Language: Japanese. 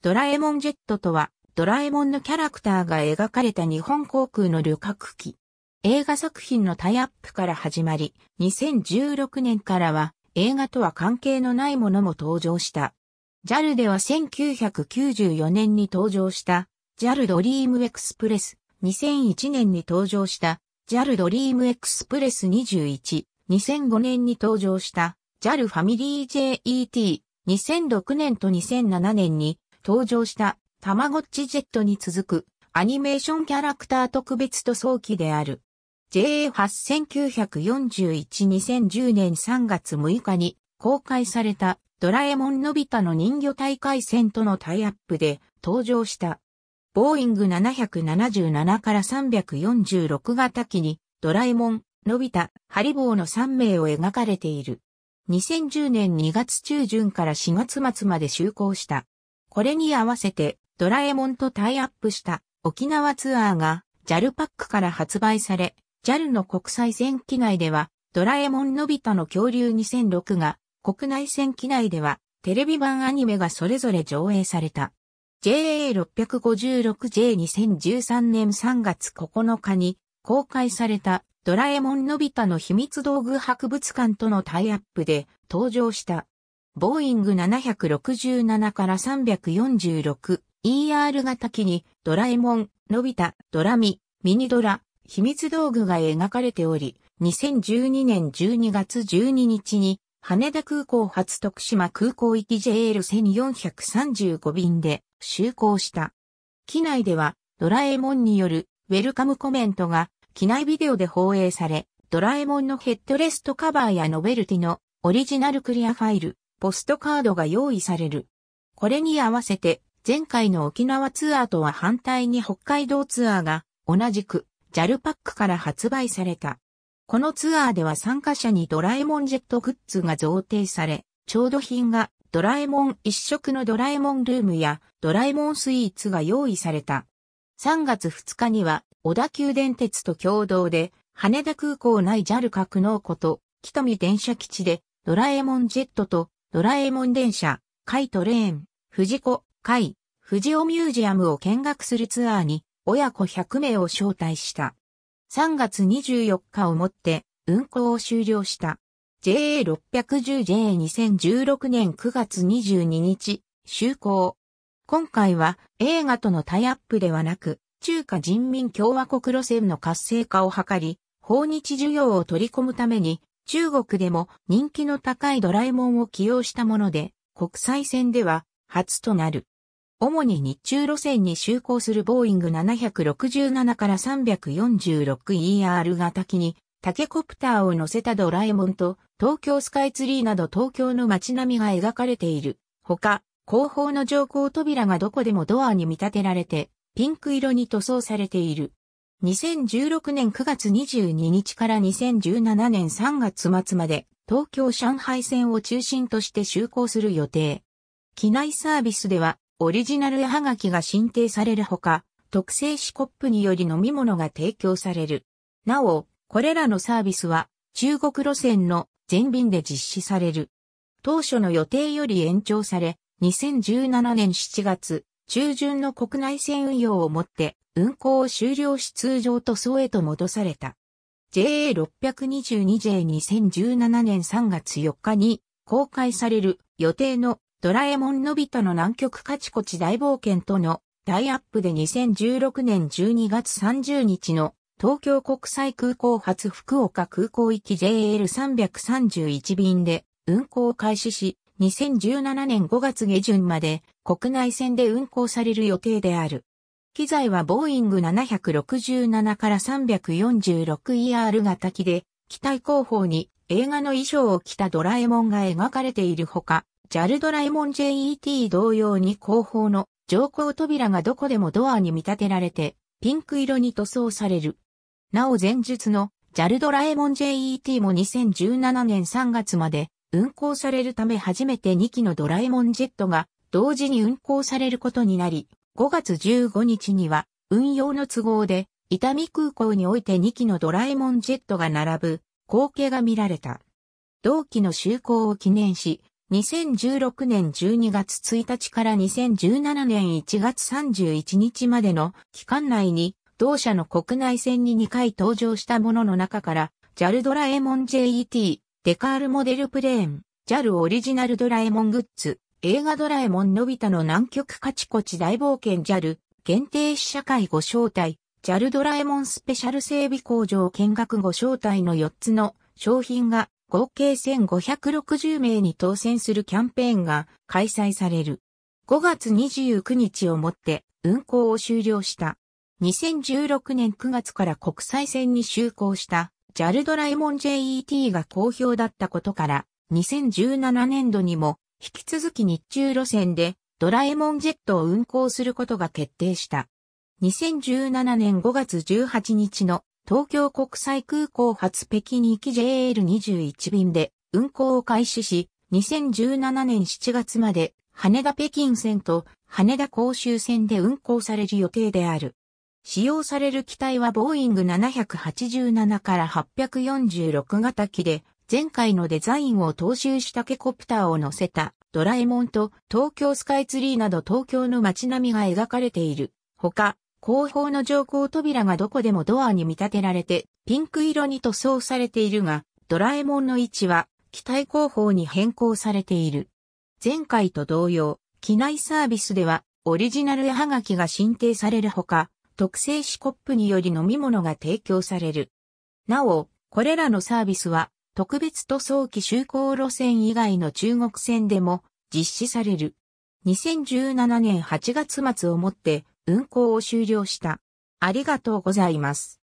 ドラえもんジェットとは、ドラえもんのキャラクターが描かれた日本航空の旅客機。映画作品のタイアップから始まり、2016年からは映画とは関係のないものも登場した。JAL では1994年に登場した JAL ドリームエクスプレス、2001年に登場した JAL ドリームエクスプレス21、2005年に登場した JAL ファミリー JET、2006年と2007年に登場したたまごっちジェットに続くアニメーションキャラクター特別塗装機である。JA8941-2010 年3月6日に公開されたドラえもんのび太の人魚大会戦とのタイアップで登場した。ボーイング777から346型機にドラえもん、のび太、ハリボーの3名を描かれている。2010年2月中旬から4月末まで就航したこれに合わせてドラえもんとタイアップした沖縄ツアーが JAL パックから発売され、JAL の国際線機内ではドラえもんのび太の恐竜2006が、国内線機内ではテレビ版アニメがそれぞれ上映された。JA656J2013 年3月9日に公開されたドラえもんのび太の秘密道具博物館とのタイアップで登場したボーイング767から 346ER 型機にドラえもん、のび太、ドラミ、ミニドラ、秘密道具が描かれており、2012年12月12日に羽田空港発徳島空港行き JL1435 便で就航した。機内ではドラえもんによるウェルカムコメントが機内ビデオで放映され、ドラえもんのヘッドレストカバーやノベルティのオリジナルクリアファイル、ポストカードが用意される。これに合わせて、前回の沖縄ツアーとは反対に北海道ツアーが、同じく、JAL パックから発売された。このツアーでは参加者にドラえもんジェットグッズが贈呈され、調度品がドラえもん一色のドラえもんルームやドラえもんスイーツが用意された。3月2日には小田急電鉄と共同で羽田空港内 JAL 格納庫と北見電車基地でドラえもんジェットとドラえもん電車、カイトレーン、藤子、カイ、藤尾ミュージアムを見学するツアーに親子100名を招待した。3月24日をもって運行を終了した。JA610J2016 年9月22日、就航。今回は映画とのタイアップではなく、中華人民共和国路線の活性化を図り、訪日需要を取り込むために中国でも人気の高いドラえもんを起用したもので、国際線では初となる。主に日中路線に就航するボーイング767から 346ER 型機にタケコプターを乗せたドラえもんと東京スカイツリーなど東京の街並みが描かれている。ほか、後方の乗降扉がどこでもドアに見立てられてピンク色に塗装されている。2016年9月22日から2017年3月末まで東京上海線を中心として就航する予定。機内サービスではオリジナル絵はがきが申請されるほか、特製紙コップにより飲み物が提供される。なお、これらのサービスは中国路線の全便で実施される。当初の予定より延長され、2017年7月、中旬の国内線運用をもって運行を終了し通常塗装へと戻された。JA622J2017 年3月4日に公開される予定のドラえもんのび太の南極カチコチ大冒険とのダイアップで2016年12月30日の東京国際空港発福岡空港行き JL331 便で運航を開始し、2017年5月下旬まで国内線で運航される予定である。機材はボーイング767から 346ER 型機で、機体後方に映画の衣装を着たドラえもんが描かれているほか、JAL ドラえもん JET 同様に後方の乗降扉がどこでもドアに見立てられて、ピンク色に塗装される。なお前述の JAL ドラえもん JET も2017年3月まで運行されるため初めて2機のドラえもんジェットが同時に運行されることになり、5月15日には、運用の都合で、伊丹空港において2機のドラえもんジェットが並ぶ光景が見られた。同期の就航を記念し、2016年12月1日から2017年1月31日までの期間内に、同社の国内線に2回登場したものの中から、JAL ドラえもん JET、デカールモデルプレーン、JAL オリジナルドラえもんグッズ、映画ドラえもんのび太の南極カチコチ大冒険 JAL、限定試写会ご招待、JAL ドラえもんスペシャル整備工場見学ご招待の4つの商品が合計1560名に当選するキャンペーンが開催される。5月29日をもって運行を終了した。2016年9月から国際線に就航した JAL ドラえもん JET が好評だったことから2017年度にも引き続き日中路線でドラえもんジェットを運行することが決定した。2017年5月18日の東京国際空港発北京行き JL21 便で運行を開始し、2017年7月まで羽田北京線と羽田甲州線で運行される予定である。使用される機体はボーイング787から846型機で、前回のデザインを踏襲したケコプターを乗せたドラえもんと東京スカイツリーなど東京の街並みが描かれている。ほか、後方の乗降扉がどこでもドアに見立てられてピンク色に塗装されているが、ドラえもんの位置は機体後方に変更されている。前回と同様、機内サービスではオリジナル絵はがきが申請されるほか、特製紙コップにより飲み物が提供される。なお、これらのサービスは特別塗装機就航路線以外の中国線でも実施される。2017年8月末をもって運行を終了した。ありがとうございます。